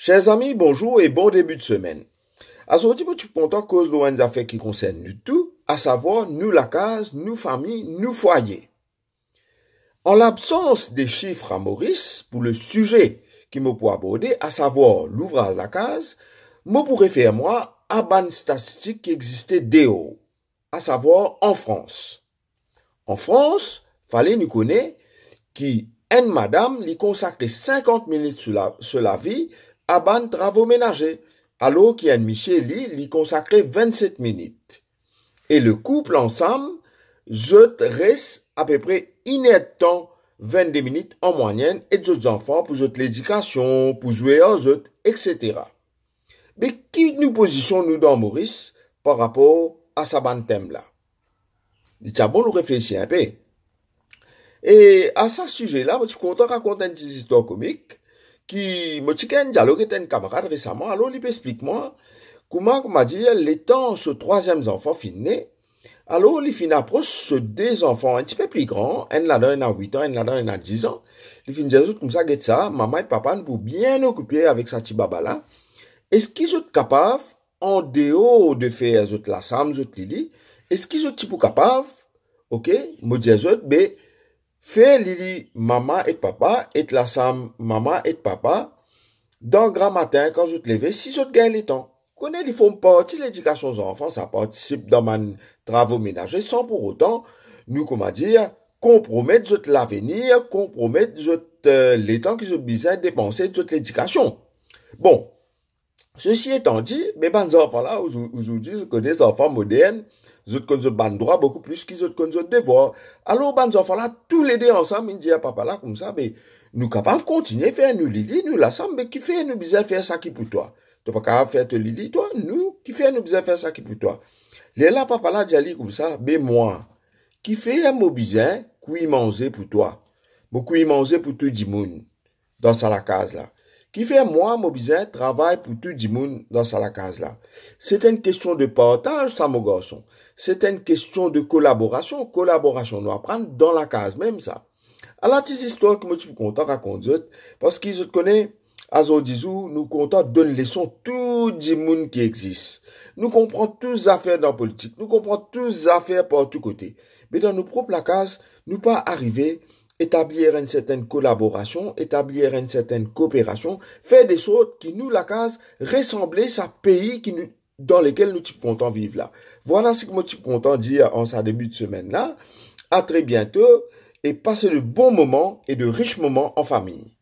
Chers amis, bonjour et bon début de semaine. À ce que de cause de affaires qui concerne du tout, à savoir nous la case, nous famille, nous foyer. En l'absence des chiffres à Maurice pour le sujet qui me peut aborder, à savoir l'ouvrage la case, je pourrais faire moi à ban statistique qui existait haut. à savoir en France. En France, fallait nous connaître qui, une madame, lui consacrait 50 minutes sur la, sur la vie à ban travaux ménagers, alors un Michel lui consacrait 27 minutes. Et le couple ensemble, je reste à peu près temps 22 minutes en moyenne et d'autres enfants pour l'éducation, pour jouer aux autres, etc. Mais qui nous positionne nous dans Maurice par rapport à sa bande thème là? Déjà bon, nous réfléchir un peu. Et à ce sujet là, je suis content de raconter une histoire comique qui m'a dit qu'un dialogue était un camarade récemment, alors il explique-moi comment m'a dit, l'étant ce troisième enfant fini, alors il finit approche ce deux enfants un petit peu plus grands, un là-dedans, un à 8 ans, un là-dedans, un à 10 ans, il finit des autres comme ça, get ça, maman et papa pour bien occuper avec sa tibaba là, est-ce qu'ils sont capables, en dehors de faire les autres la sam, les lili, est-ce qu'ils sont capables, ok, me dit les autres, mais fait Lili maman et papa, et la sam maman et papa, dans grand matin, quand je te lève, si te gagne le temps. Connaît, ils font partie de l'éducation aux enfants, ça participe dans mes travaux ménagers, sans pour autant, nous, comment dire, compromettre l'avenir, compromettre les temps qu'ils ont besoin de dépenser toute l'éducation. Bon, Ceci étant dit, mes enfants-là, aujourd'hui, je connais des enfants modernes, ils ont des beaucoup plus qu'ils ont des devoirs. Alors, bons enfants tous les deux ensemble, ils disent à ah, papa là, comme ça, mais nous capables de continuer à faire nous lili, nous la mais qui fait nous bizarre faire ça qui pour toi. Tu pas capable faire te lili, toi, nous, qui fait nous bizarre faire ça qui pour toi. Les là, papa là, dit comme ça, mais moi, qui fait un mot bizarre, qui manger pour toi. Beaucoup y manger pour tout le monde. Dans sa la case là. Il fait moi, bizet travail pour tout le monde dans la case là. C'est une question de partage, ça, mon garçon. C'est une question de collaboration. Collaboration, nous apprendre dans la case même, ça. Alors, ces histoires que je suis content raconter, parce qu'ils connaissent, à Zodizou, nous comptons donner leçon tout le monde qui existe. Nous comprenons tous les affaires dans la politique. Nous comprenons tous les affaires par tous côtés. Mais dans nos propres case, nous pas arriver établir une certaine collaboration, établir une certaine coopération, faire des choses qui nous la case ressembler à pays qui dans lesquels nous content vivre là. Voilà ce que nous content dire en sa début de semaine là. À très bientôt et passez de bons moments et de riches moments en famille.